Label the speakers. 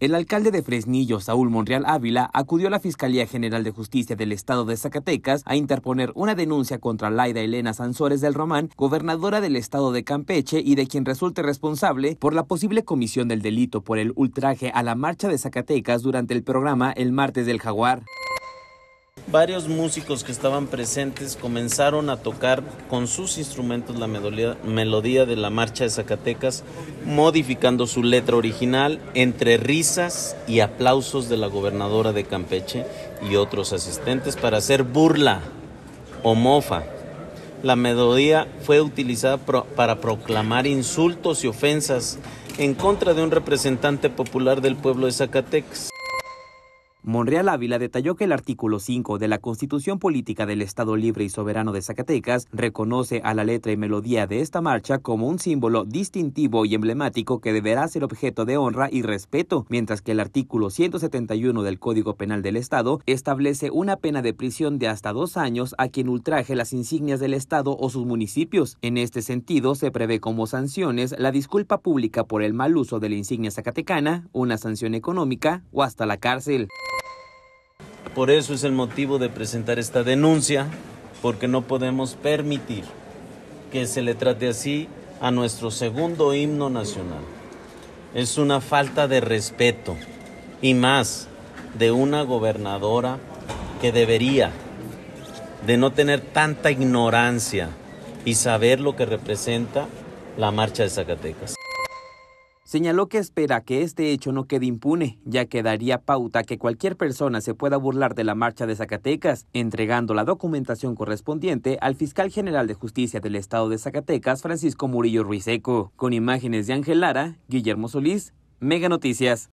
Speaker 1: El alcalde de Fresnillo, Saúl Monreal Ávila, acudió a la Fiscalía General de Justicia del Estado de Zacatecas a interponer una denuncia contra Laida Elena Sansores del Román, gobernadora del Estado de Campeche y de quien resulte responsable por la posible comisión del delito por el ultraje a la marcha de Zacatecas durante el programa El martes del jaguar.
Speaker 2: Varios músicos que estaban presentes comenzaron a tocar con sus instrumentos la melodía de la marcha de Zacatecas, modificando su letra original entre risas y aplausos de la gobernadora de Campeche y otros asistentes para hacer burla o mofa. La melodía fue utilizada para proclamar insultos y ofensas en contra de un representante
Speaker 1: popular del pueblo de Zacatecas. Monreal Ávila detalló que el artículo 5 de la Constitución Política del Estado Libre y Soberano de Zacatecas reconoce a la letra y melodía de esta marcha como un símbolo distintivo y emblemático que deberá ser objeto de honra y respeto, mientras que el artículo 171 del Código Penal del Estado establece una pena de prisión de hasta dos años a quien ultraje las insignias del Estado o sus municipios. En este sentido, se prevé como sanciones la disculpa pública por el mal uso de la insignia zacatecana, una sanción económica o hasta la cárcel. Por eso es el motivo
Speaker 2: de presentar esta denuncia, porque no podemos permitir que se le trate así a nuestro segundo himno nacional. Es una falta de respeto y más de una gobernadora que debería de no tener tanta ignorancia y saber lo que
Speaker 1: representa
Speaker 2: la marcha de Zacatecas.
Speaker 1: Señaló que espera que este hecho no quede impune, ya que daría pauta que cualquier persona se pueda burlar de la marcha de Zacatecas, entregando la documentación correspondiente al fiscal general de justicia del estado de Zacatecas, Francisco Murillo Ruiseco. Con imágenes de Ángel Lara, Guillermo Solís, Mega Noticias.